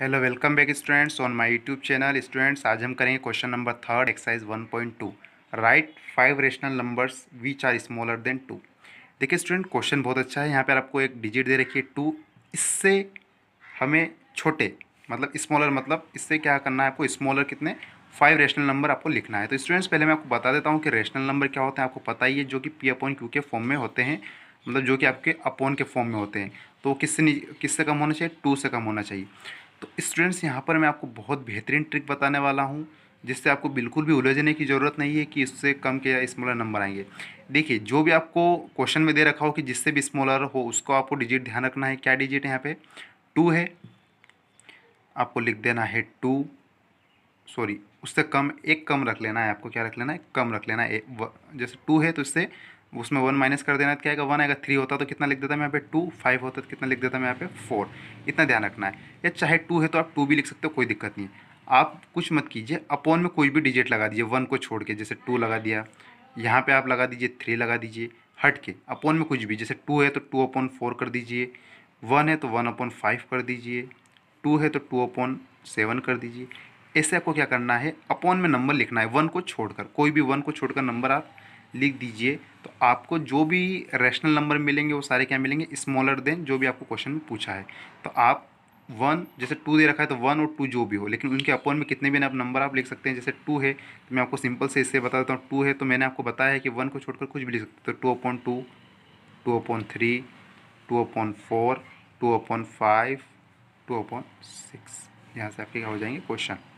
hello welcome back students on my YouTube channel students आज हम करेंगे question number third exercise 1.2 right five rational numbers which are smaller than two देखिए student question बहुत अच्छा है यहाँ पर आपको एक डिजिट दे रखी है टू इससे हमें छोटे मतलब स्मॉलर मतलब इससे क्या करना है आपको स्मॉलर कितने फाइव रेशनल नंबर आपको लिखना है तो स्टूडेंट्स पहले मैं आपको बता देता हूँ कि रेशनल नंबर क्या होते हैं आपको पता ही है जो कि पी अपॉन क्यू के फॉर्म में होते हैं मतलब जो कि आपके अपॉन के फॉर्म में होते हैं तो किससे किससे कम होना चाहिए टू से कम होना चाहिए तो स्टूडेंट्स यहाँ पर मैं आपको बहुत बेहतरीन ट्रिक बताने वाला हूँ जिससे आपको बिल्कुल भी उलझने की ज़रूरत नहीं है कि इससे कम के या स्मॉलर नंबर आएंगे देखिए जो भी आपको क्वेश्चन में दे रखा हो कि जिससे भी स्मॉलर हो उसको आपको डिजिट ध्यान रखना है क्या डिजिट यहाँ पे टू है आपको लिख देना है टू सॉरी उससे कम एक कम रख लेना है आपको क्या रख लेना है कम रख लेना है जैसे टू है तो इससे उसमें वन माइनस कर देना तो क्या आएगा वन आएगा थ्री होता तो कितना लिख देता मैं यहाँ पे टू फाइव होता तो कितना लिख देता मैं यहाँ पे फोर इतना ध्यान रखना है या चाहे टू है तो आप टू भी लिख सकते हो कोई दिक्कत नहीं है आप कुछ मत कीजिए अपॉन में कोई भी डिजिट लगा दीजिए वन को छोड़ के जैसे टू लगा दिया यहाँ पर आप लगा दीजिए थ्री लगा दीजिए हट के अपॉन में कुछ भी जैसे टू है तो टू अपॉन फोर कर दीजिए वन है तो वन अपॉन फाइव कर दीजिए टू है तो टू अपॉन सेवन कर दीजिए ऐसे आपको क्या करना है अपॉन में नंबर लिखना है वन को छोड़कर कोई भी वन को छोड़कर नंबर आप लिख दीजिए तो आपको जो भी रैशनल नंबर मिलेंगे वो सारे क्या मिलेंगे स्मॉलर देन जो भी आपको क्वेश्चन में पूछा है तो आप वन जैसे टू दे रखा है तो वन और टू जो भी हो लेकिन उनके अपॉन में कितने भी आप नंबर आप लिख सकते हैं जैसे टू है तो मैं आपको सिंपल से इससे बता देता हूँ टू है तो मैंने आपको बताया है कि वन को छोड़कर कुछ भी लिख सकते हो two upon two two upon three two upon four two upon five two upon six यहाँ से आपके क्या हो जाएंगे क्वेश्चन